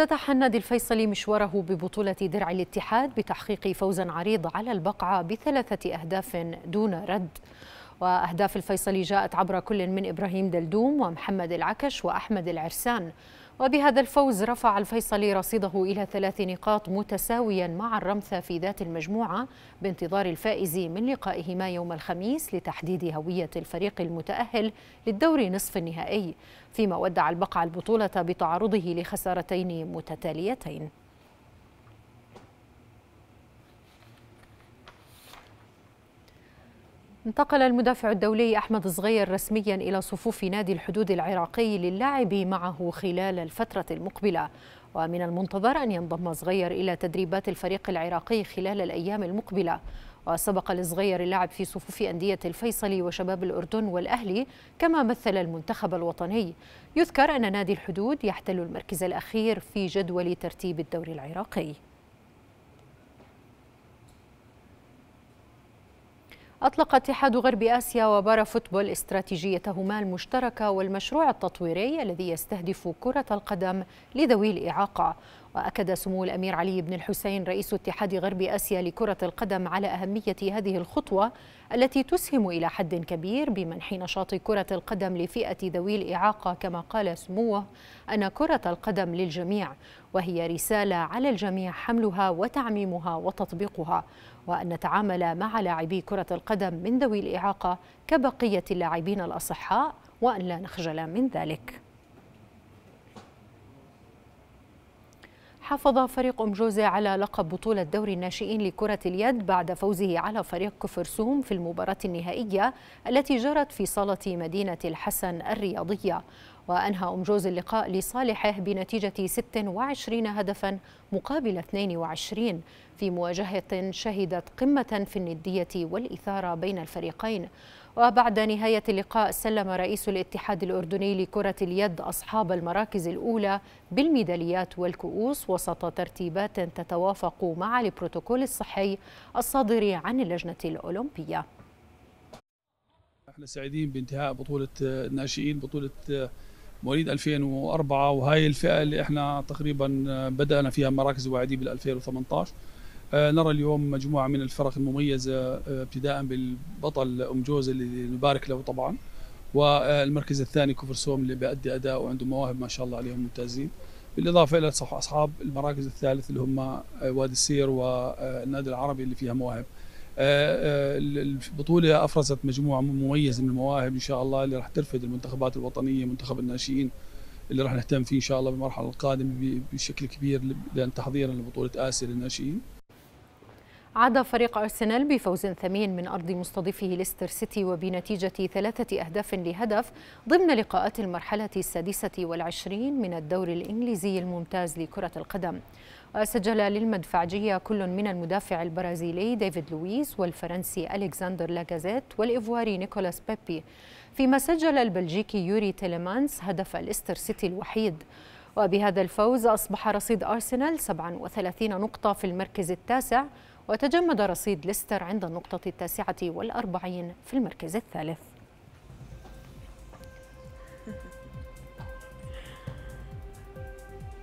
افتتح النادي الفيصلي مشواره ببطولة درع الاتحاد بتحقيق فوز عريض على البقعة بثلاثة أهداف دون رد وأهداف الفيصلي جاءت عبر كل من إبراهيم دلدوم ومحمد العكش وأحمد العرسان وبهذا الفوز رفع الفيصلي رصيده إلى ثلاث نقاط متساويا مع الرمثة في ذات المجموعة بانتظار الفائز من لقائهما يوم الخميس لتحديد هوية الفريق المتأهل للدور نصف النهائي فيما ودع البقع البطولة بتعرضه لخسارتين متتاليتين انتقل المدافع الدولي أحمد صغير رسميا إلى صفوف نادي الحدود العراقي للعب معه خلال الفترة المقبلة ومن المنتظر أن ينضم صغير إلى تدريبات الفريق العراقي خلال الأيام المقبلة وسبق لصغير اللعب في صفوف أندية الفيصلي وشباب الأردن والأهلي كما مثل المنتخب الوطني يذكر أن نادي الحدود يحتل المركز الأخير في جدول ترتيب الدوري العراقي أطلق اتحاد غرب آسيا وبارا فوتبول استراتيجيتهما المشتركة والمشروع التطويري الذي يستهدف كرة القدم لذوي الإعاقة وأكد سمو الأمير علي بن الحسين رئيس اتحاد غرب آسيا لكرة القدم على أهمية هذه الخطوة التي تسهم إلى حد كبير بمنح نشاط كرة القدم لفئة ذوي الإعاقة كما قال سموه أن كرة القدم للجميع وهي رسالة على الجميع حملها وتعميمها وتطبيقها وأن نتعامل مع لاعبي كرة القدم من ذوي الإعاقة كبقية اللاعبين الأصحاء وأن لا نخجل من ذلك حافظ فريق أم جوزة على لقب بطولة دوري الناشئين لكرة اليد بعد فوزه على فريق كفرسوم في المباراة النهائية التي جرت في صالة مدينة الحسن الرياضية وأنهى أم جوز اللقاء لصالحه بنتيجة 26 هدفا مقابل 22 في مواجهة شهدت قمة في الندية والإثارة بين الفريقين وبعد نهاية اللقاء سلم رئيس الاتحاد الأردني لكرة اليد أصحاب المراكز الأولى بالميداليات والكؤوس وسط ترتيبات تتوافق مع البروتوكول الصحي الصادر عن اللجنة الأولمبية احنا سعيدين بانتهاء بطولة الناشئين بطولة مواليد 2004 وهي الفئه اللي احنا تقريبا آه، بدانا فيها مراكز واعدي بال 2018 نرى اليوم مجموعه من الفرق المميزه آه، ابتداء بالبطل ام جوز اللي نبارك له طبعا والمركز الثاني كفر سوم اللي بيأدي اداء وعنده مواهب ما شاء الله عليهم ممتازين بالاضافه الى اصحاب المراكز الثالث اللي هم آه، وادي السير والنادي العربي اللي فيها مواهب آه، آه، البطولة أفرزت مجموعة مميزة من المواهب إن شاء الله اللي راح ترفد المنتخبات الوطنية منتخب الناشئين اللي راح نهتم فيه إن شاء الله بالمرحلة القادمة بشكل كبير لأن تحضيرا لبطولة آسيا للناشئين عاد فريق أرسنال بفوز ثمين من أرض مستضيفه ليستر سيتي وبنتيجة ثلاثة أهداف لهدف ضمن لقاءات المرحلة السادسة والعشرين من الدوري الإنجليزي الممتاز لكرة القدم وسجل للمدفعجية كل من المدافع البرازيلي ديفيد لويس والفرنسي ألكسندر لاكازيت والإفواري نيكولاس بيبي فيما سجل البلجيكي يوري تيليمانس هدف ليستر سيتي الوحيد وبهذا الفوز أصبح رصيد أرسنال 37 نقطة في المركز التاسع وتجمد رصيد ليستر عند النقطة التاسعة والأربعين في المركز الثالث